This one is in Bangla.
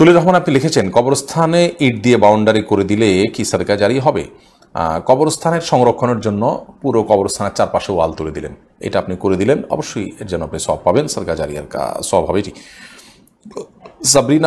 তুলে রহমান আপনি লিখেছেন কবরস্থানে ইট দিয়ে বাউন্ডারি করে দিলে কি সরকার জারি হবে কবরস্থানের সংরক্ষণের জন্য পুরো কবরস্থানের চারপাশে ওয়াল তুলে দিলেন এটা আপনি করে দিলেন অবশ্যই এর জন্য আপনি সব পাবেন সাদকা জারিয়ার সব হবে সাবরিনা